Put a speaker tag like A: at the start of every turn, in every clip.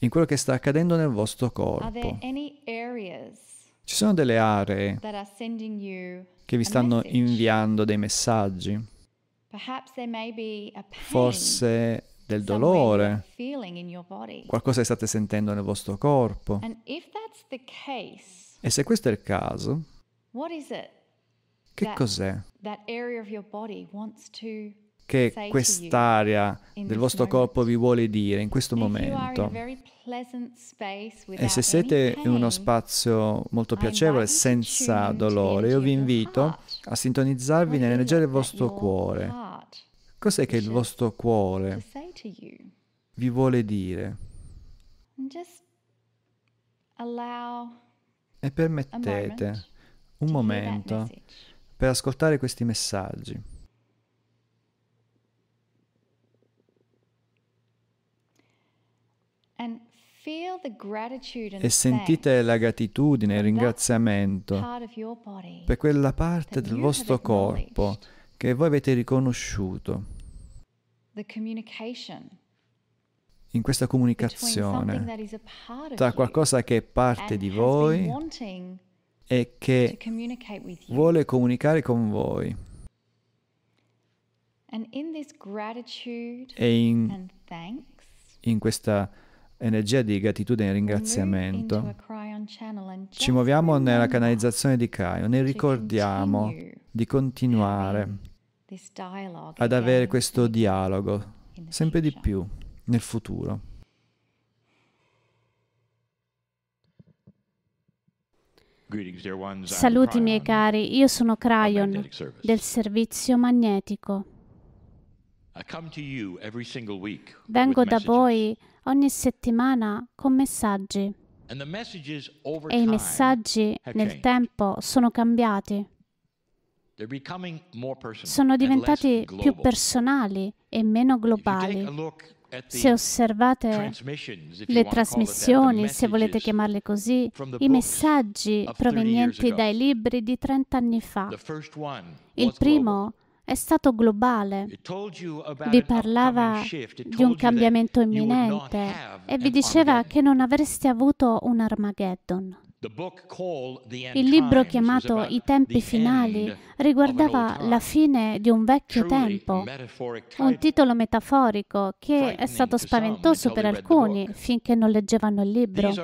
A: in quello che sta accadendo nel vostro corpo.
B: Ci
A: sono delle aree che vi stanno inviando dei messaggi,
B: forse
A: del dolore, qualcosa che state sentendo nel vostro corpo. E se questo è il caso, che cos'è?
B: che quest'area del vostro corpo
A: vi vuole dire in questo momento. E se siete in uno spazio molto piacevole, senza dolore, io vi invito a sintonizzarvi nell'energia del vostro cuore. Cos'è che il vostro cuore vi vuole dire? E permettete un momento per ascoltare questi messaggi.
B: e sentite
A: la gratitudine e il ringraziamento per quella parte del vostro corpo che voi avete riconosciuto in questa comunicazione tra qualcosa che è parte di voi e che vuole comunicare con voi. E in, in questa energia di gratitudine e ringraziamento. Ci muoviamo nella canalizzazione di Cryon e ricordiamo di continuare ad avere questo dialogo sempre di più nel futuro.
C: Saluti miei
D: cari, io sono Cryon del servizio magnetico. Vengo da voi ogni settimana con messaggi
C: e i messaggi nel
D: tempo sono cambiati.
C: Sono diventati più
D: personali e meno globali. Se osservate le trasmissioni, se volete chiamarle così, i messaggi provenienti dai libri di 30 anni fa, il primo è stato globale. Vi parlava di un cambiamento imminente e vi diceva che non avreste avuto un Armageddon.
C: Il libro chiamato I tempi finali
D: riguardava la fine di un vecchio tempo, un titolo metaforico che è stato spaventoso per alcuni finché non leggevano il libro.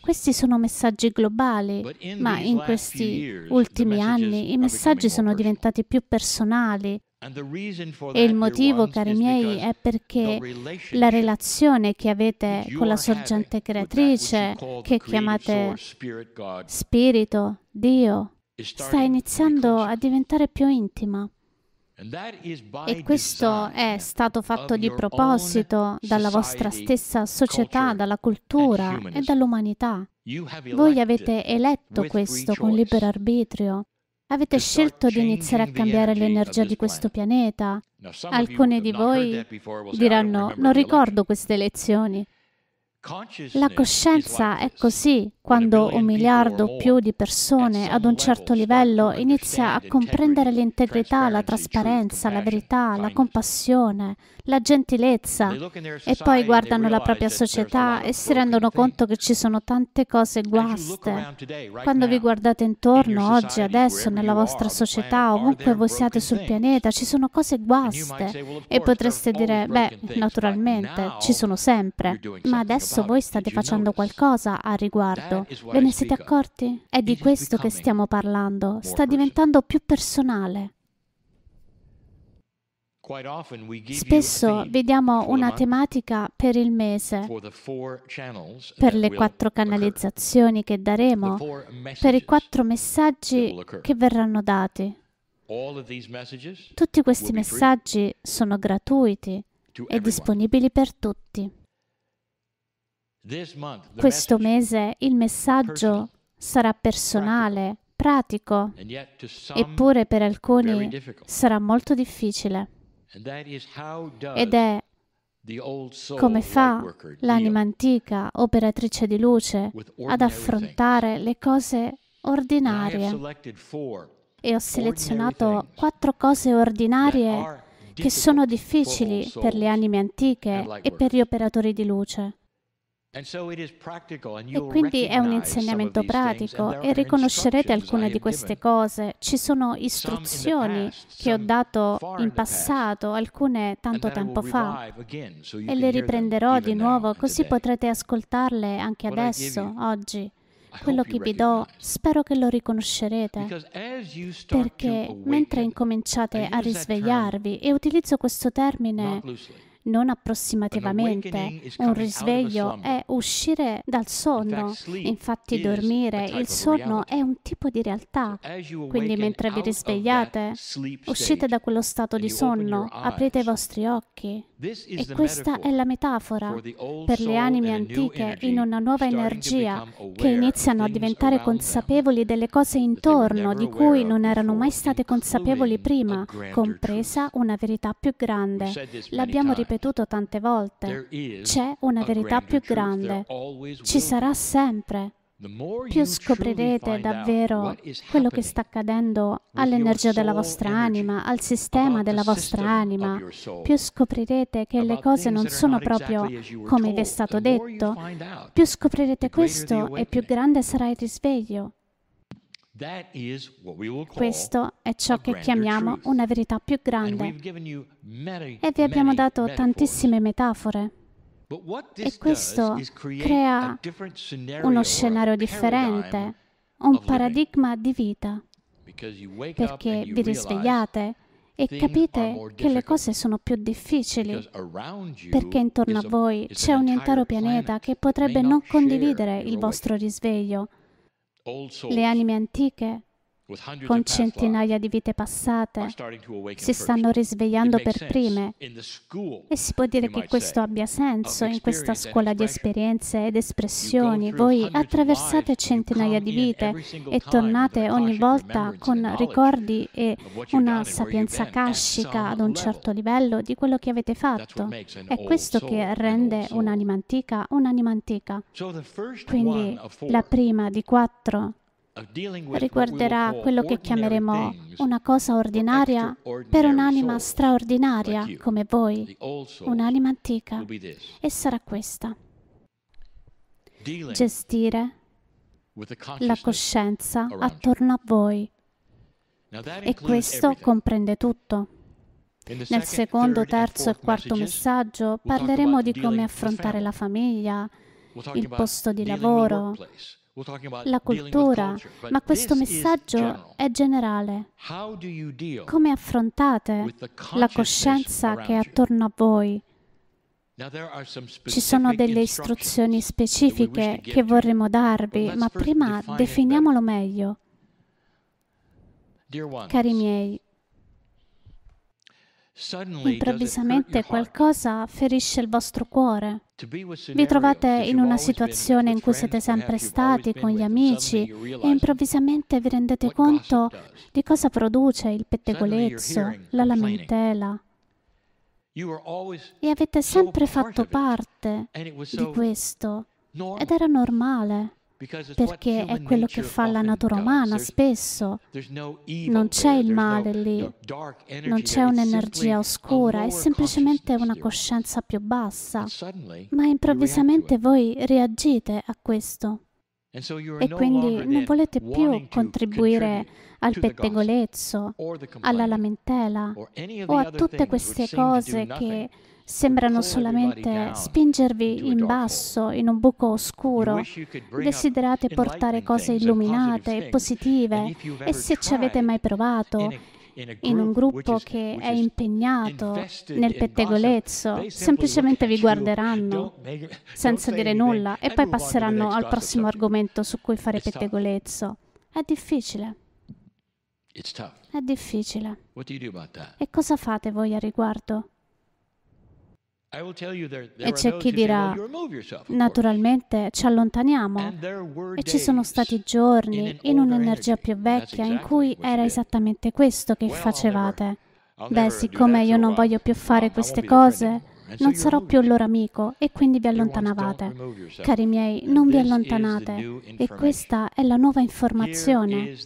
D: Questi sono messaggi globali, ma in questi ultimi anni i messaggi sono diventati più personali e il motivo, cari miei, è perché la relazione che avete con la sorgente creatrice, che chiamate Spirito, Dio, sta iniziando a diventare più intima. E questo è stato fatto di proposito dalla vostra stessa società, dalla cultura e dall'umanità. Voi avete eletto questo con libero arbitrio Avete scelto di iniziare a cambiare l'energia di questo pianeta. Alcuni di voi diranno non ricordo queste lezioni, la coscienza è così quando un miliardo o più di persone ad un certo livello inizia a comprendere l'integrità, la trasparenza, la verità, la compassione, la gentilezza e poi guardano la propria società e si rendono conto che ci sono tante cose guaste. Quando vi guardate intorno oggi, adesso, nella vostra società, ovunque voi siate sul pianeta, ci sono cose guaste e potreste dire, beh, naturalmente, ci sono sempre, ma adesso adesso voi state facendo qualcosa a riguardo. Ve ne siete accorti? È di questo che stiamo parlando. Sta diventando più personale.
C: Spesso vediamo una tematica per il mese, per le quattro
D: canalizzazioni che daremo, per i quattro messaggi che verranno dati.
C: Tutti questi messaggi
D: sono gratuiti e disponibili per tutti. Questo mese il messaggio sarà personale, pratico, eppure per alcuni sarà molto difficile. Ed è come fa l'anima antica, operatrice di luce, ad affrontare le cose ordinarie. E ho selezionato quattro cose ordinarie che sono difficili per le anime antiche e per gli operatori di luce.
C: E
D: quindi è un insegnamento pratico e riconoscerete alcune di queste cose. Ci sono istruzioni che ho dato in passato, alcune tanto tempo fa,
C: e le riprenderò di nuovo così potrete
D: ascoltarle anche adesso, oggi quello che vi do, spero che lo riconoscerete, perché mentre incominciate a risvegliarvi, e utilizzo questo termine non approssimativamente. Un risveglio è uscire dal sonno. Infatti dormire, il sonno è un tipo di realtà. Quindi mentre vi risvegliate, uscite da quello stato di sonno, aprite i vostri occhi.
C: E questa è
D: la metafora per le anime antiche in una nuova energia che iniziano a diventare consapevoli delle cose intorno di cui non erano mai state consapevoli prima, compresa una verità più grande. L'abbiamo ripetuto tante volte. C'è una verità più grande. Ci sarà sempre più scoprirete davvero quello che sta accadendo all'energia della vostra anima, al sistema della vostra anima, più scoprirete che le cose non sono proprio come vi è stato detto, più scoprirete questo e più grande sarà il risveglio.
C: Questo è ciò che chiamiamo
D: una verità più grande.
C: E vi abbiamo dato
D: tantissime metafore.
C: E questo crea uno scenario differente,
D: un paradigma di vita,
C: perché vi risvegliate e capite
D: che le cose sono più difficili, perché intorno a voi c'è un intero pianeta che potrebbe non condividere il vostro risveglio. Le anime antiche con centinaia di vite passate, si stanno risvegliando per prime. E si può dire che questo abbia senso in questa scuola di esperienze ed espressioni. Voi attraversate centinaia di vite e tornate ogni volta con ricordi e una sapienza kashika ad un certo livello di quello che avete fatto. È questo che rende un'anima antica un'anima antica. Quindi la prima di quattro riguarderà quello che chiameremo una cosa ordinaria per un'anima straordinaria come voi, un'anima antica, e sarà questa. Gestire la coscienza attorno a voi. E questo comprende tutto. Nel secondo, terzo e quarto messaggio parleremo di come affrontare la famiglia, il posto di lavoro,
C: la cultura, ma questo messaggio
D: è generale.
C: Come affrontate la coscienza che è
D: attorno a voi?
C: Ci sono delle istruzioni specifiche che vorremmo
D: darvi, ma prima definiamolo meglio. Cari miei,
C: Improvvisamente
D: qualcosa ferisce il vostro cuore. Vi trovate in una situazione in cui siete sempre stati con gli amici e improvvisamente vi rendete conto di cosa produce il pettegolezzo, la lamentela.
C: E
D: avete sempre fatto parte di questo ed era normale perché è quello che fa la natura umana spesso. Non c'è il male lì, non c'è un'energia oscura, è semplicemente una coscienza più bassa. Ma improvvisamente voi reagite a questo. E quindi non volete più contribuire al pettegolezzo, alla lamentela o a tutte queste cose che sembrano solamente spingervi in basso, in un buco oscuro. Desiderate portare cose illuminate e positive e se ci avete mai provato in un gruppo che è impegnato nel pettegolezzo, semplicemente vi guarderanno senza dire nulla e poi passeranno al prossimo argomento su cui fare pettegolezzo. È difficile.
C: È
D: difficile.
C: E
D: cosa fate voi a riguardo?
C: E c'è chi dirà,
D: naturalmente ci allontaniamo. E ci sono stati giorni in un'energia più vecchia in cui era esattamente questo che facevate. Beh, siccome io non uh, voglio più fare queste cose, non sarò più il loro amico e quindi vi allontanavate. Cari miei, non vi allontanate. E questa è la nuova informazione.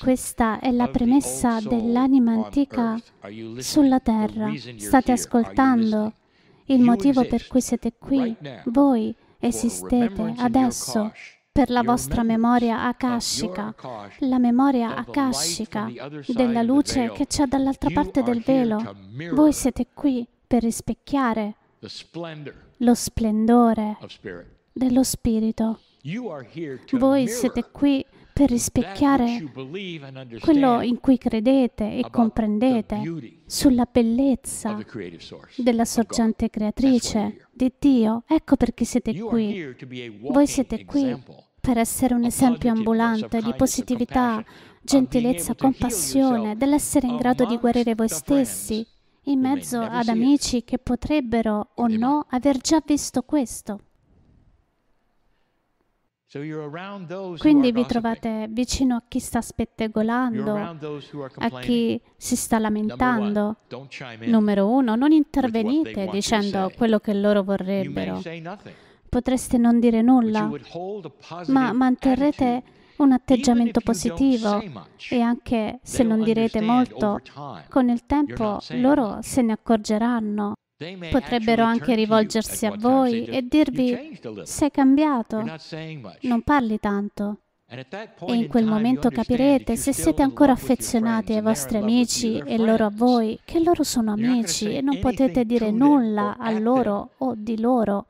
D: Questa è la premessa dell'anima antica sulla terra. State ascoltando il motivo per cui siete qui, voi esistete adesso per la vostra memoria akashica, la memoria akashica della luce che c'è dall'altra parte del velo. Voi siete qui per rispecchiare lo splendore dello spirito. Voi siete qui per rispecchiare quello in cui credete e comprendete sulla bellezza della sorgente creatrice di Dio. Ecco perché siete qui. Voi siete qui per essere un esempio ambulante di positività, gentilezza, compassione, dell'essere in grado di guarire voi stessi in mezzo ad amici che potrebbero o no aver già visto questo quindi vi trovate vicino a chi sta spettegolando, a chi si sta lamentando. Numero uno, non intervenite dicendo quello che loro vorrebbero. Potreste non dire nulla, ma manterrete un atteggiamento positivo e anche se non direte molto, con il tempo loro se ne accorgeranno Potrebbero anche rivolgersi a voi e dirvi sei cambiato, non parli tanto. E in quel momento capirete, se siete ancora affezionati ai vostri amici e loro a voi, che loro sono amici e non potete dire nulla a loro o di loro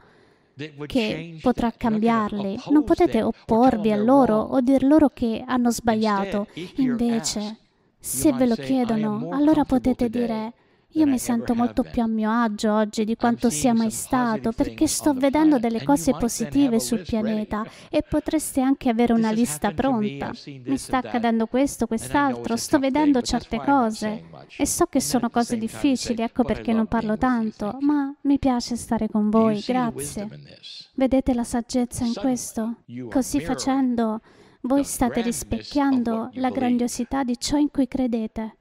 D: che potrà cambiarli. Non potete opporvi a loro o dir loro che hanno sbagliato. Invece, se ve lo chiedono, allora potete dire io mi sento molto più a mio agio oggi di quanto sia mai stato perché sto vedendo delle cose positive sul pianeta e potreste anche avere una lista pronta. Mi sta accadendo questo, quest'altro, sto vedendo certe cose e so che sono cose difficili, ecco perché non parlo tanto, ma mi piace stare con voi, grazie. Vedete la saggezza in questo? Così facendo voi state rispecchiando la grandiosità di ciò in cui credete.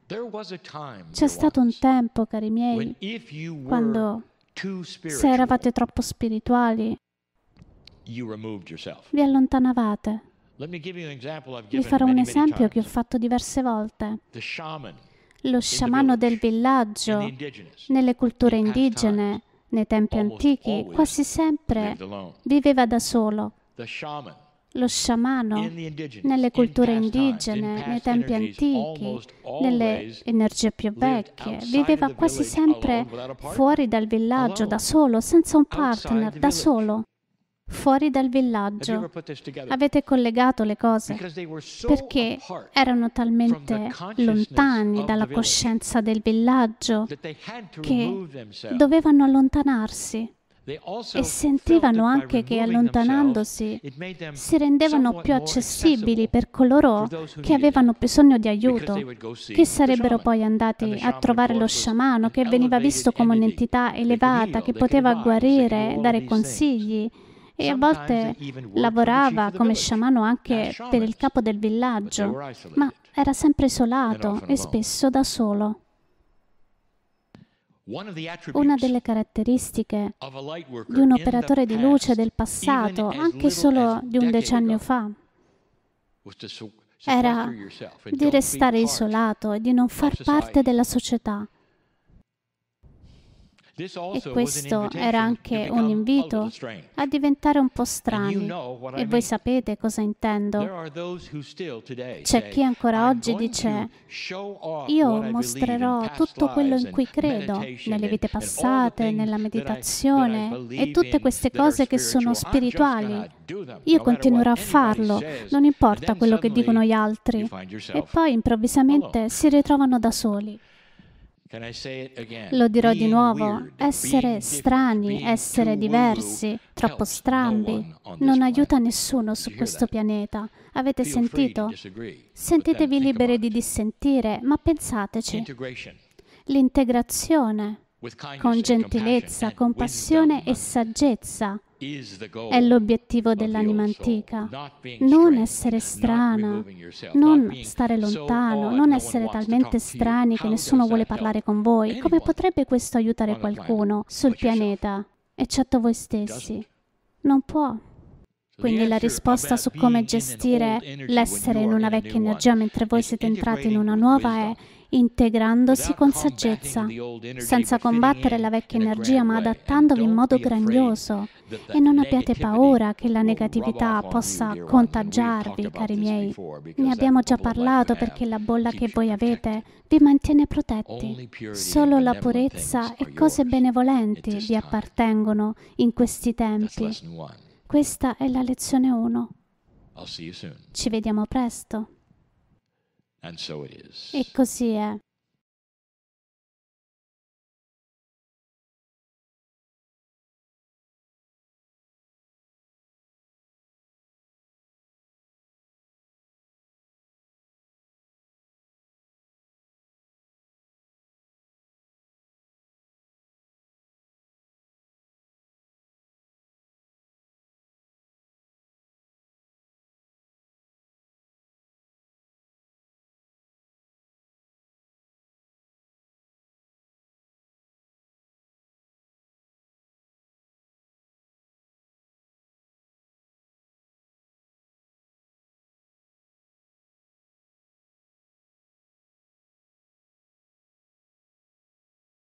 D: C'è stato un tempo, cari miei, quando se eravate troppo spirituali,
C: vi
D: allontanavate.
C: Vi farò un esempio che
D: ho fatto diverse volte. Lo sciamano del villaggio, nelle culture indigene, nei tempi antichi, quasi sempre viveva da solo lo sciamano nelle culture indigene, nei tempi antichi, nelle energie più vecchie. Viveva quasi sempre fuori dal villaggio, da solo, senza un partner, da solo. Fuori dal villaggio. Avete collegato le cose perché erano talmente lontani dalla coscienza del villaggio che dovevano allontanarsi e sentivano anche che allontanandosi si rendevano più accessibili per coloro che avevano bisogno di aiuto, che sarebbero poi andati a trovare lo sciamano che veniva visto come un'entità elevata che poteva guarire, dare consigli e a volte lavorava come sciamano anche per il capo del villaggio, ma era sempre isolato e spesso da solo. Una delle caratteristiche di un operatore di luce del passato, anche solo di un decennio fa,
C: era di restare
D: isolato e di non far parte della società.
C: E questo era anche un invito
D: a diventare un po' strani. E voi sapete cosa intendo. C'è chi ancora oggi dice, io mostrerò tutto quello in cui credo, nelle vite passate, nella meditazione e tutte queste cose che sono spirituali. Io continuerò a farlo, non importa quello che dicono gli altri. E poi improvvisamente si ritrovano da soli. Lo dirò di nuovo, essere strani, essere diversi, troppo strambi, non aiuta nessuno su questo pianeta. Avete sentito? Sentitevi liberi di dissentire, ma pensateci. L'integrazione, con gentilezza, compassione e saggezza, è l'obiettivo dell'anima antica. Non essere strana, non stare lontano, non essere talmente strani che nessuno vuole parlare con voi. Come potrebbe questo aiutare qualcuno sul pianeta, eccetto voi stessi? Non può. Quindi la risposta su come gestire l'essere in una vecchia energia mentre voi siete entrati in una nuova è integrandosi con saggezza, senza combattere la vecchia energia ma adattandovi in modo grandioso. E non abbiate paura che la negatività possa contagiarvi, cari miei. Ne abbiamo già parlato perché la bolla che voi avete vi mantiene protetti. Solo la purezza e cose benevolenti vi appartengono in questi tempi. Questa è la lezione 1. Ci vediamo presto. E così è.